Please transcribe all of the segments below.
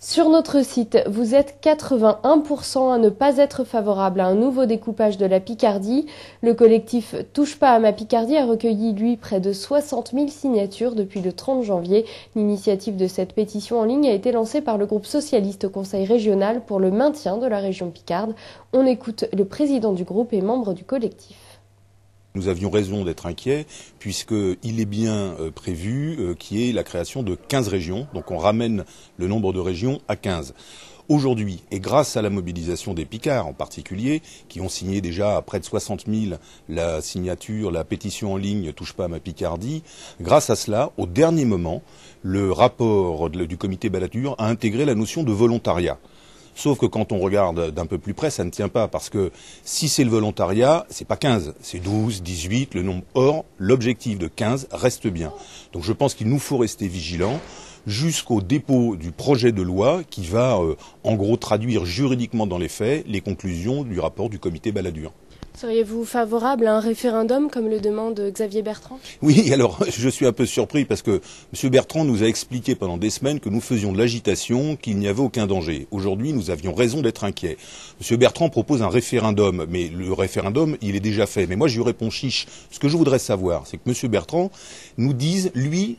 Sur notre site, vous êtes 81% à ne pas être favorable à un nouveau découpage de la Picardie. Le collectif Touche pas à ma Picardie a recueilli, lui, près de 60 000 signatures depuis le 30 janvier. L'initiative de cette pétition en ligne a été lancée par le groupe socialiste au Conseil régional pour le maintien de la région Picarde. On écoute le président du groupe et membre du collectif. Nous avions raison d'être inquiets puisqu'il est bien euh, prévu euh, qu'il y ait la création de 15 régions, donc on ramène le nombre de régions à 15 aujourd'hui, et grâce à la mobilisation des Picards en particulier, qui ont signé déjà à près de 60 000 la signature, la pétition en ligne Touche pas à ma Picardie, grâce à cela, au dernier moment, le rapport du comité Balladur a intégré la notion de volontariat. Sauf que quand on regarde d'un peu plus près, ça ne tient pas parce que si c'est le volontariat, c'est pas 15, c'est 12, 18, le nombre. Or, l'objectif de 15 reste bien. Donc je pense qu'il nous faut rester vigilants jusqu'au dépôt du projet de loi qui va euh, en gros traduire juridiquement dans les faits les conclusions du rapport du comité Balladur. Seriez-vous favorable à un référendum comme le demande Xavier Bertrand Oui, alors je suis un peu surpris parce que M. Bertrand nous a expliqué pendant des semaines que nous faisions de l'agitation, qu'il n'y avait aucun danger. Aujourd'hui, nous avions raison d'être inquiets. M. Bertrand propose un référendum, mais le référendum, il est déjà fait. Mais moi, je lui réponds chiche. Ce que je voudrais savoir, c'est que M. Bertrand nous dise, lui,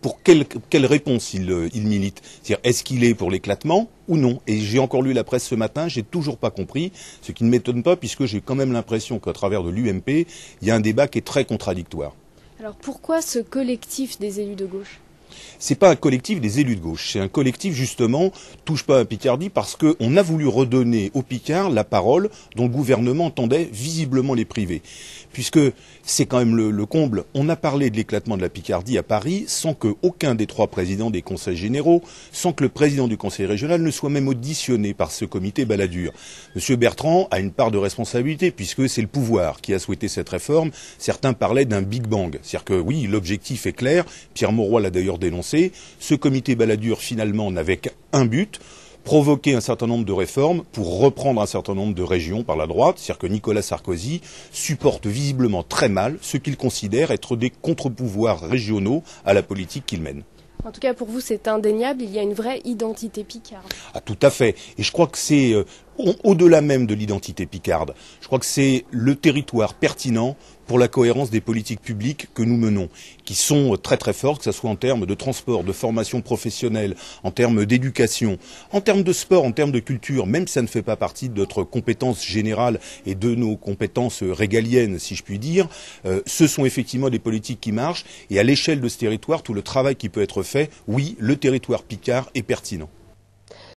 pour quelle, quelle, réponse il, euh, il milite C'est-à-dire, est-ce qu'il est pour l'éclatement ou non Et j'ai encore lu la presse ce matin, j'ai toujours pas compris, ce qui ne m'étonne pas, puisque j'ai quand même l'impression qu'à travers de l'UMP, il y a un débat qui est très contradictoire. Alors pourquoi ce collectif des élus de gauche c'est pas un collectif des élus de gauche, c'est un collectif justement touche pas à Picardie parce qu'on a voulu redonner aux Picards la parole dont le gouvernement tendait visiblement les priver. puisque c'est quand même le, comble. On a parlé de l'éclatement de la Picardie à Paris sans que aucun des trois présidents des conseils généraux, sans que le président du conseil régional ne soit même auditionné par ce comité baladure. Monsieur Bertrand a une part de responsabilité puisque c'est le pouvoir qui a souhaité cette réforme. Certains parlaient d'un Big Bang, c'est-à-dire que oui, l'objectif est clair. Pierre Mauroy l'a d'ailleurs dénoncé. Ce comité baladure finalement, n'avait qu'un but provoquer un certain nombre de réformes pour reprendre un certain nombre de régions par la droite, c'est-à-dire que Nicolas Sarkozy supporte visiblement très mal ce qu'il considère être des contre-pouvoirs régionaux à la politique qu'il mène. En tout cas, pour vous, c'est indéniable, il y a une vraie identité picarde. Ah, tout à fait. Et je crois que c'est euh, au-delà même de l'identité picarde. Je crois que c'est le territoire pertinent pour la cohérence des politiques publiques que nous menons, qui sont très très fortes, que ce soit en termes de transport, de formation professionnelle, en termes d'éducation, en termes de sport, en termes de culture, même si ça ne fait pas partie de notre compétence générale et de nos compétences régaliennes, si je puis dire, euh, ce sont effectivement des politiques qui marchent, et à l'échelle de ce territoire, tout le travail qui peut être fait, oui, le territoire picard est pertinent.